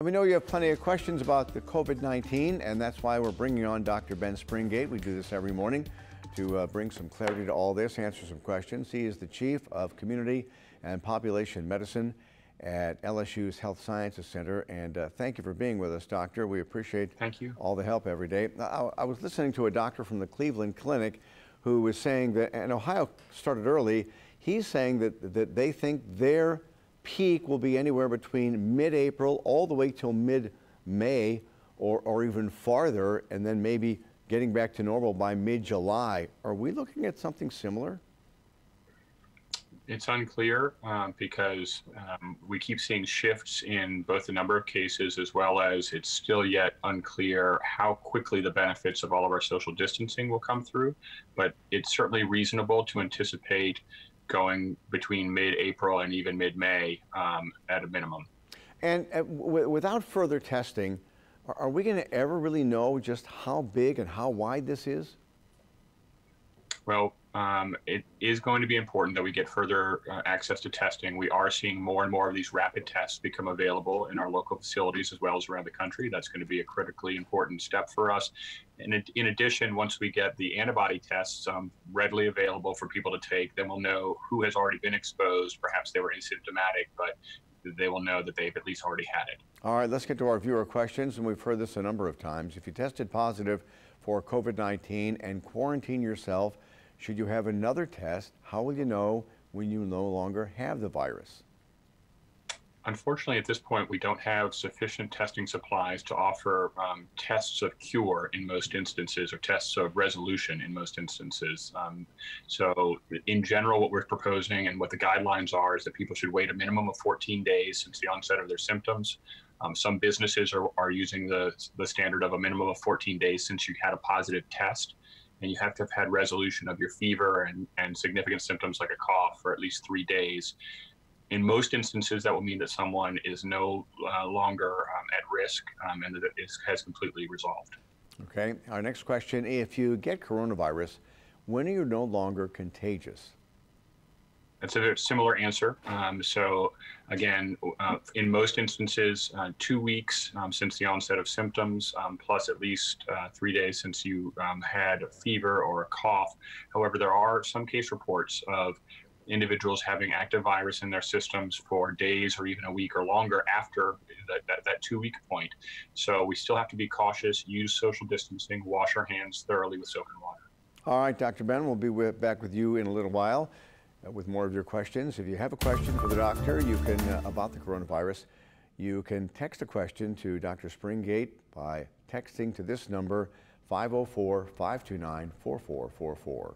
We know you have plenty of questions about the COVID-19, and that's why we're bringing on Dr. Ben Springate. We do this every morning to uh, bring some clarity to all this, answer some questions. He is the Chief of Community and Population Medicine at LSU's Health Sciences Center, and uh, thank you for being with us, Doctor. We appreciate thank you. all the help every day. I, I was listening to a doctor from the Cleveland Clinic who was saying that, and Ohio started early, he's saying that, that they think their peak will be anywhere between mid-April all the way till mid-May or, or even farther, and then maybe getting back to normal by mid-July. Are we looking at something similar? It's unclear um, because um, we keep seeing shifts in both the number of cases as well as it's still yet unclear how quickly the benefits of all of our social distancing will come through. But it's certainly reasonable to anticipate going between mid-April and even mid-May um, at a minimum. And uh, without further testing, are we going to ever really know just how big and how wide this is? well, um, it is going to be important that we get further uh, access to testing. We are seeing more and more of these rapid tests become available in our local facilities as well as around the country. That's going to be a critically important step for us. And in addition, once we get the antibody tests um, readily available for people to take, then we'll know who has already been exposed. Perhaps they were asymptomatic, but they will know that they've at least already had it. All right, let's get to our viewer questions, and we've heard this a number of times. If you tested positive for COVID 19 and quarantine yourself, should you have another test, how will you know when you no longer have the virus? Unfortunately, at this point, we don't have sufficient testing supplies to offer um, tests of cure in most instances or tests of resolution in most instances. Um, so, in general, what we're proposing and what the guidelines are is that people should wait a minimum of 14 days since the onset of their symptoms. Um, some businesses are, are using the, the standard of a minimum of 14 days since you had a positive test and you have to have had resolution of your fever and, and significant symptoms like a cough for at least three days. In most instances, that will mean that someone is no uh, longer um, at risk um, and that it has completely resolved. Okay. Our next question If you get coronavirus, when are you no longer contagious? That's a similar answer. Um, so again, uh, in most instances, uh, two weeks um, since the onset of symptoms, um, plus at least uh, three days since you um, had a fever or a cough. However, there are some case reports of individuals having active virus in their systems for days or even a week or longer after that, that, that, two week point. So we still have to be cautious, use social distancing, wash our hands thoroughly with soap and water. All right, Dr. Ben, we'll be with, back with you in a little while. Uh, with more of your questions. If you have a question for the doctor, you can uh, about the coronavirus, you can text a question to Dr. Springgate by texting to this number 504 529 4444.